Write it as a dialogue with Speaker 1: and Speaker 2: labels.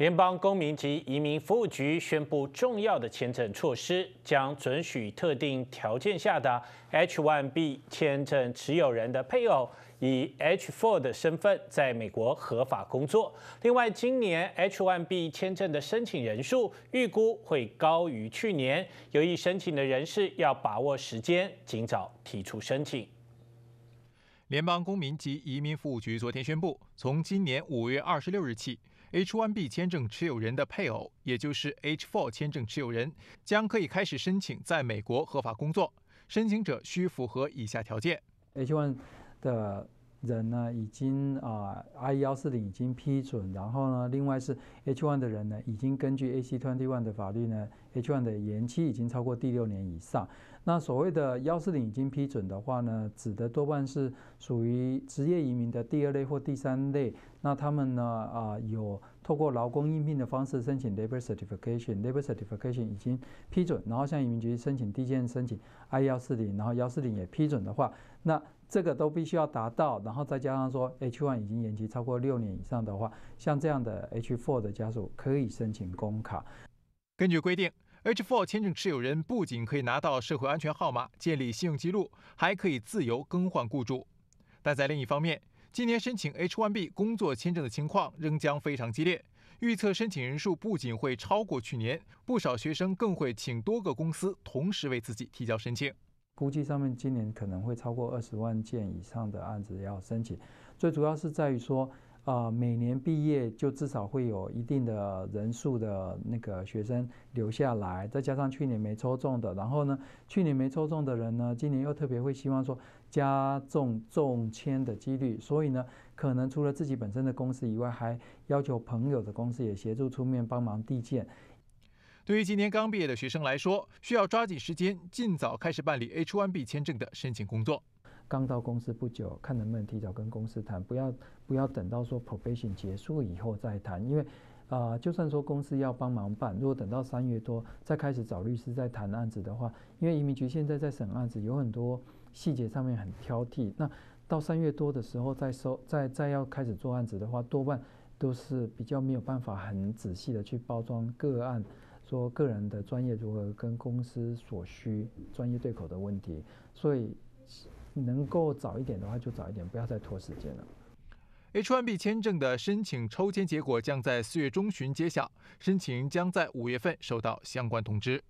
Speaker 1: 联邦公民及移民服务局宣布重要的签证措施，将准许特定条件下的 H-1B 签证持有人的配偶以 H-4 的身份在美国合法工作。另外，今年 H-1B 签证的申请人数预估会高于去年，有意申请的人士要把握时间，尽早提出申请。联
Speaker 2: 邦公民及移民服务局昨天宣布，从今年五月二十六日起。H-1B 签证持有人的配偶，也就是 H-4 签证持有人，将可以开始申请在美国合法工作。申请者需符合以下条件：H-1
Speaker 3: 的。人呢已经啊 I 幺四零已经批准，然后呢，另外是 H one 的人呢，已经根据 AC Twenty One 的法律呢，H one 的延期已经超过第六年以上。那所谓的幺四零已经批准的话呢，指的多半是属于职业移民的第二类或第三类。那他们呢啊有透过劳工应聘的方式申请 Labor Certification，Labor Certification 已经批准，然后向移民局申请递件申请 I 幺四零，然后幺四零也批准的话，那。这个都必须要达到，然后再加上说 H1 已经延期超过六年以上的话，像这样的 H4 的家属可以申请工卡。
Speaker 2: 根据规定，H4 签证持有人不仅可以拿到社会安全号码、建立信用记录，还可以自由更换雇主。但在另一方面，今年申请 H1B 工作签证的情况仍将非常激烈，预测申请人数不仅会超过去年，不少学生更会请多个公司同时为自己提交申请。
Speaker 3: 估计上面今年可能会超过二十万件以上的案子要申请，最主要是在于说，啊，每年毕业就至少会有一定的人数的那个学生留下来，再加上去年没抽中的，然后呢，去年没抽中的人呢，今年又特别会希望说加重中签的几率，所以呢，可能除了自己本身的公司以外，还要求朋友的公司
Speaker 2: 也协助出面帮忙递件。对于今年刚毕业的学生来说，需要抓紧时间，尽早开始办理 H-1B 签证的申请工作。刚到公司不久，看
Speaker 3: 能不能提早跟公司谈，不要不要等到说 probation 结束以后再谈。因为，呃，就算说公司要帮忙办，如果等到三月多再开始找律师再谈案子的话，因为移民局现在在审案子，有很多细节上面很挑剔。那到三月多的时候再收再再要开始做案子的话，多半都是比较没有办法很仔细的去包装个案。说个人的专业如何跟公司所需专业对口的问题，所以能够早一点的话就早一点，不要再拖时间了。
Speaker 2: H1B 签证的申请抽签结果将在四月中旬揭晓，申请将在五月份收到相关通知。